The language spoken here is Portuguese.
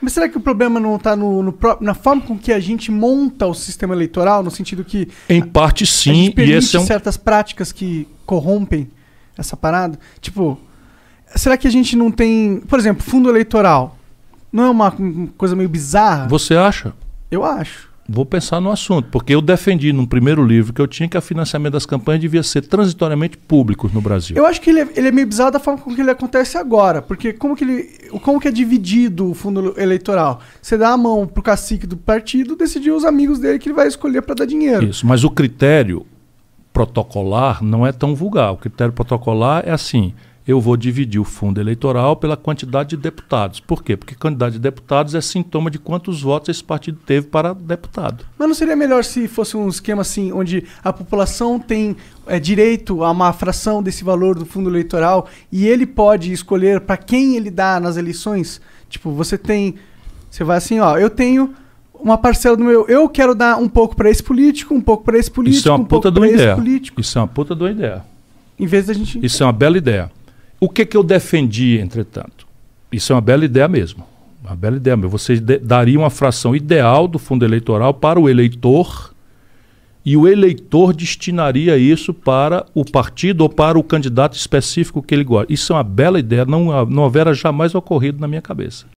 Mas será que o problema não está no, no, na forma com que a gente monta o sistema eleitoral, no sentido que. Em parte sim, a gente e esse é um... certas práticas que corrompem essa parada? Tipo, será que a gente não tem. Por exemplo, fundo eleitoral. Não é uma coisa meio bizarra? Você acha? Eu acho vou pensar no assunto, porque eu defendi num primeiro livro que eu tinha que o financiamento das campanhas devia ser transitoriamente público no Brasil. Eu acho que ele é, ele é meio bizarro da forma como que ele acontece agora, porque como que ele, como que é dividido o fundo eleitoral? Você dá a mão pro cacique do partido decidir os amigos dele que ele vai escolher para dar dinheiro. Isso, mas o critério protocolar não é tão vulgar. O critério protocolar é assim, eu vou dividir o fundo eleitoral pela quantidade de deputados. Por quê? Porque quantidade de deputados é sintoma de quantos votos esse partido teve para deputado. Mas não seria melhor se fosse um esquema assim, onde a população tem é, direito a uma fração desse valor do fundo eleitoral e ele pode escolher para quem ele dá nas eleições? Tipo, você tem. Você vai assim, ó, eu tenho uma parcela do meu. Eu quero dar um pouco para esse político, um pouco para esse político. Isso é uma um puta de uma ideia. Político. Isso é uma puta de uma ideia. Em vez da gente. Isso é uma bela ideia. O que, que eu defendi, entretanto? Isso é uma bela ideia mesmo. Uma bela ideia mesmo. Você daria uma fração ideal do fundo eleitoral para o eleitor e o eleitor destinaria isso para o partido ou para o candidato específico que ele gosta. Isso é uma bela ideia, não, não jamais ocorrido na minha cabeça.